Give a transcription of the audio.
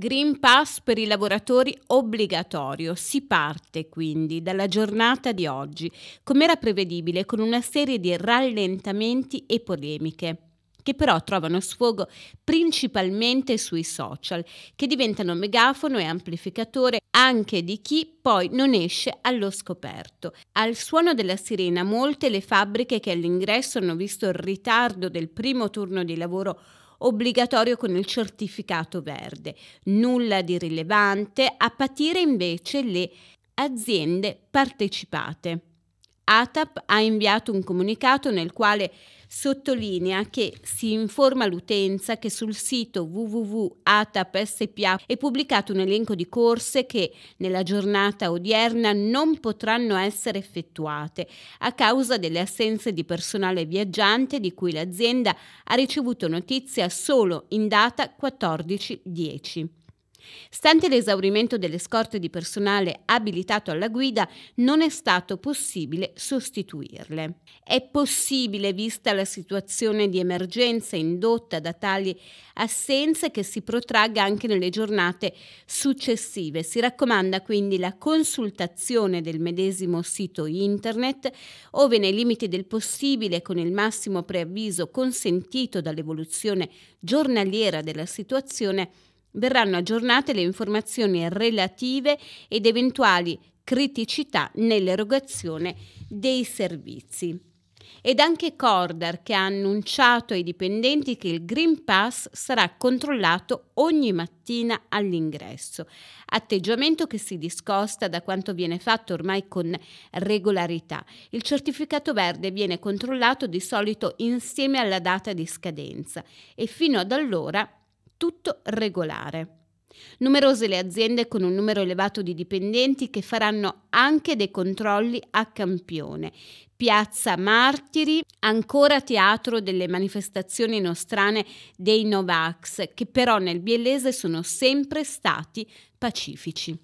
Green Pass per i lavoratori obbligatorio. Si parte quindi dalla giornata di oggi, come era prevedibile, con una serie di rallentamenti e polemiche che però trovano sfogo principalmente sui social, che diventano megafono e amplificatore anche di chi poi non esce allo scoperto. Al suono della sirena molte le fabbriche che all'ingresso hanno visto il ritardo del primo turno di lavoro obbligatorio con il certificato verde, nulla di rilevante a patire invece le aziende partecipate. ATAP ha inviato un comunicato nel quale sottolinea che si informa l'utenza che sul sito www.atap.spa è pubblicato un elenco di corse che nella giornata odierna non potranno essere effettuate a causa delle assenze di personale viaggiante di cui l'azienda ha ricevuto notizia solo in data 14.10. Stante l'esaurimento delle scorte di personale abilitato alla guida, non è stato possibile sostituirle. È possibile, vista la situazione di emergenza indotta da tali assenze, che si protragga anche nelle giornate successive. Si raccomanda quindi la consultazione del medesimo sito internet, ove nei limiti del possibile, con il massimo preavviso consentito dall'evoluzione giornaliera della situazione, Verranno aggiornate le informazioni relative ed eventuali criticità nell'erogazione dei servizi ed anche Cordar che ha annunciato ai dipendenti che il Green Pass sarà controllato ogni mattina all'ingresso, atteggiamento che si discosta da quanto viene fatto ormai con regolarità. Il certificato verde viene controllato di solito insieme alla data di scadenza e fino ad allora tutto regolare. Numerose le aziende con un numero elevato di dipendenti che faranno anche dei controlli a campione. Piazza Martiri, ancora teatro delle manifestazioni nostrane dei Novax, che però nel biellese sono sempre stati pacifici.